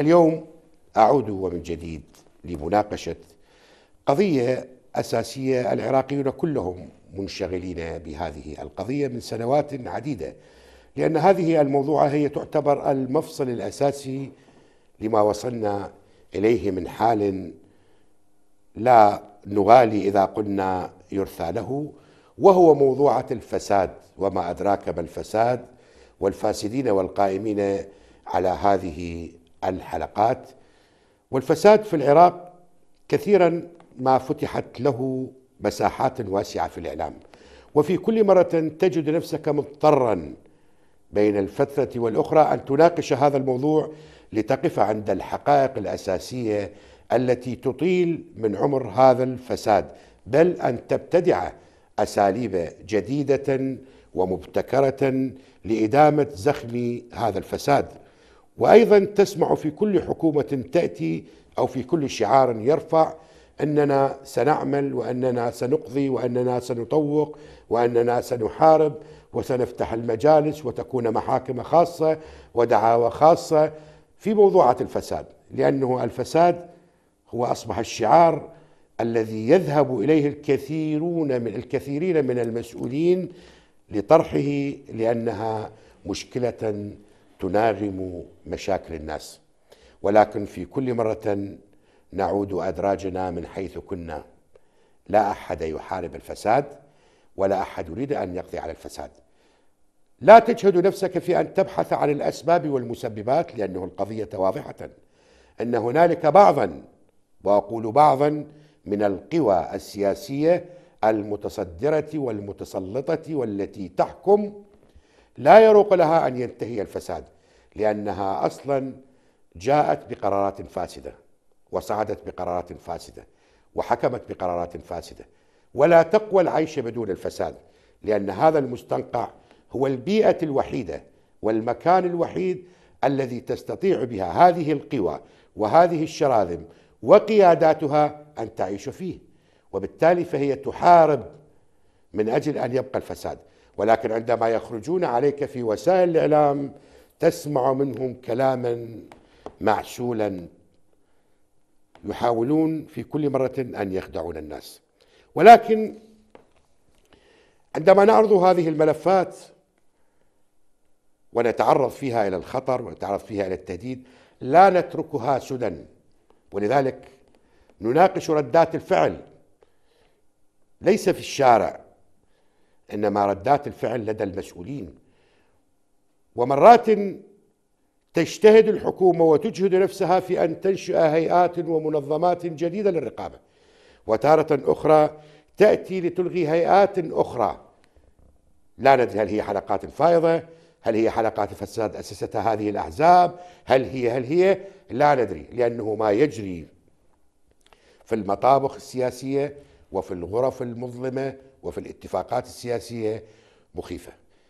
اليوم أعود ومن جديد لمناقشة قضية أساسية العراقيون كلهم منشغلين بهذه القضية من سنوات عديدة لأن هذه الموضوعة هي تعتبر المفصل الأساسي لما وصلنا إليه من حال لا نغالي إذا قلنا يرثى له وهو موضوعة الفساد وما أدراك ما الفساد والفاسدين والقائمين على هذه الحلقات والفساد في العراق كثيرا ما فتحت له مساحات واسعه في الاعلام وفي كل مره تجد نفسك مضطرا بين الفتره والاخرى ان تناقش هذا الموضوع لتقف عند الحقائق الاساسيه التي تطيل من عمر هذا الفساد بل ان تبتدع اساليب جديده ومبتكره لادامه زخم هذا الفساد وايضا تسمع في كل حكومه تاتي او في كل شعار يرفع اننا سنعمل واننا سنقضي واننا سنطوق واننا سنحارب وسنفتح المجالس وتكون محاكم خاصه ودعاوى خاصه في موضوعات الفساد لانه الفساد هو اصبح الشعار الذي يذهب اليه الكثيرون من الكثيرين من المسؤولين لطرحه لانها مشكله تناغم مشاكل الناس ولكن في كل مرة نعود أدراجنا من حيث كنا لا أحد يحارب الفساد ولا أحد يريد أن يقضي على الفساد لا تجهد نفسك في أن تبحث عن الأسباب والمسببات لأنه القضية واضحة أن هنالك بعضا وأقول بعضا من القوى السياسية المتصدرة والمتسلطة والتي تحكم لا يروق لها ان ينتهي الفساد لانها اصلا جاءت بقرارات فاسده وصعدت بقرارات فاسده وحكمت بقرارات فاسده ولا تقوى العيش بدون الفساد لان هذا المستنقع هو البيئه الوحيده والمكان الوحيد الذي تستطيع بها هذه القوى وهذه الشراذم وقياداتها ان تعيش فيه وبالتالي فهي تحارب من اجل ان يبقى الفساد ولكن عندما يخرجون عليك في وسائل الإعلام تسمع منهم كلاما معسولا يحاولون في كل مرة أن يخدعون الناس ولكن عندما نعرض هذه الملفات ونتعرض فيها إلى الخطر ونتعرض فيها إلى التهديد لا نتركها سدى ولذلك نناقش ردات الفعل ليس في الشارع انما ردات الفعل لدى المسؤولين ومرات تجتهد الحكومه وتجهد نفسها في ان تنشئ هيئات ومنظمات جديده للرقابه وتاره اخرى تاتي لتلغي هيئات اخرى لا ندري هل هي حلقات فائضه هل هي حلقات فساد اسستها هذه الاحزاب هل هي هل هي لا ندري لانه ما يجري في المطابخ السياسيه وفي الغرف المظلمه وفي الاتفاقات السياسيه مخيفه